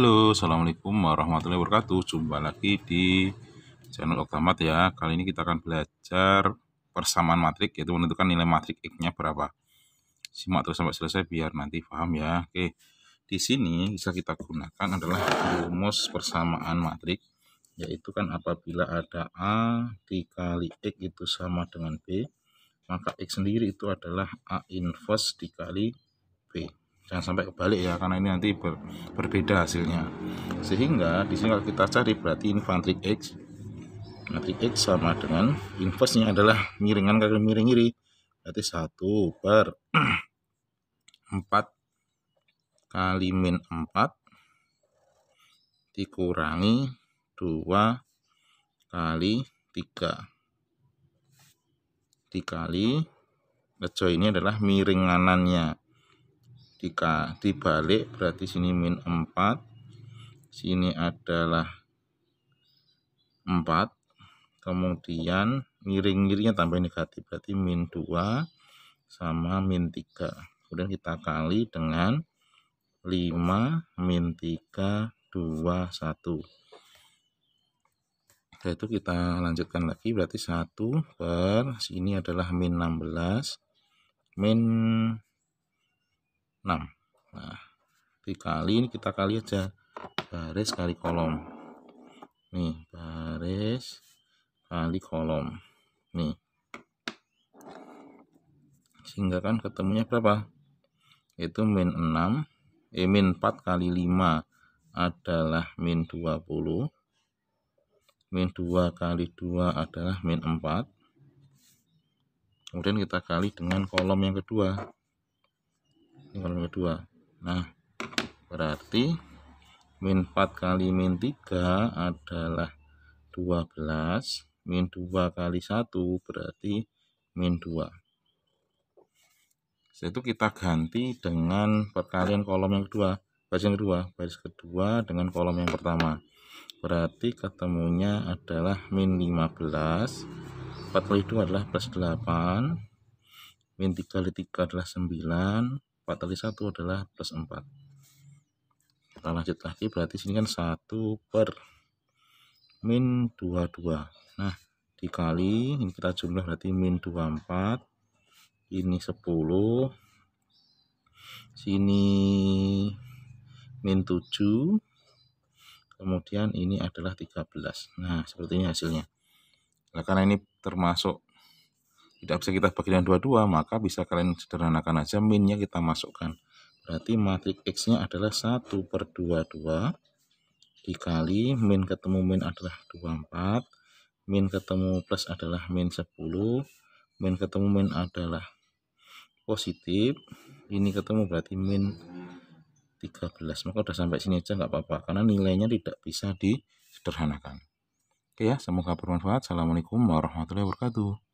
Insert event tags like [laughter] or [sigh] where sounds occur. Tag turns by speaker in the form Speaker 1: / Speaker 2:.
Speaker 1: Halo, Assalamualaikum warahmatullahi wabarakatuh Jumpa lagi di channel Oktamat ya Kali ini kita akan belajar persamaan matrik Yaitu menentukan nilai matrik X-nya berapa Simak terus sampai selesai biar nanti paham ya Oke, di sini bisa kita gunakan adalah rumus persamaan matrik Yaitu kan apabila ada A dikali X itu sama dengan B Maka X sendiri itu adalah A inverse dikali B jangan sampai kebalik ya karena ini nanti ber, berbeda hasilnya sehingga di sini kalau kita cari berarti ini matrix X matrix X sama dengan inverse-nya adalah miringan kaki miring kiri berarti satu per [clears throat] empat kali min 4 dikurangi dua kali tiga dikali rejo ini adalah miringanannya jika dibalik berarti sini min 4 sini adalah 4 kemudian miring-miringnya tambah negatif berarti min 2 sama min 3 kemudian kita kali dengan 5 min 3 2 1 setelah itu kita lanjutkan lagi berarti 1 per sini adalah min 16 min 6 nah dikali ini kita kali aja baris kali kolom nih baris kali kolom nih sehingga kan ketemunya berapa itu min 6 eh, min 4 kali 5 adalah min 20 min 2 kali 2 adalah min 4 kemudian kita kali dengan kolom yang kedua kolom kedua nah berarti min 4 kali min 3 adalah 12 min 2 kali 1 berarti min 2 setelah itu kita ganti dengan perkalian kolom yang kedua baris yang kedua baris kedua dengan kolom yang pertama berarti ketemunya adalah min 15 4 kali 2 adalah plus 8 min 3 kali 3 adalah 9 4 kali 1 adalah plus 4 kita lanjut lagi berarti sini kan 1 per min 22 nah dikali ini kita jumlah berarti min 24 ini 10 sini min 7 kemudian ini adalah 13 nah seperti ini hasilnya nah, karena ini termasuk tidak bisa kita bagi dengan 22, maka bisa kalian sederhanakan aja minnya kita masukkan. Berarti matriks X-nya adalah 1 per 22 dikali min ketemu min adalah 24, min ketemu plus adalah min 10, min ketemu min adalah positif, ini ketemu berarti min 13. Maka udah sampai sini aja nggak apa-apa, karena nilainya tidak bisa disederhanakan. Oke ya, semoga bermanfaat. Assalamualaikum warahmatullahi wabarakatuh.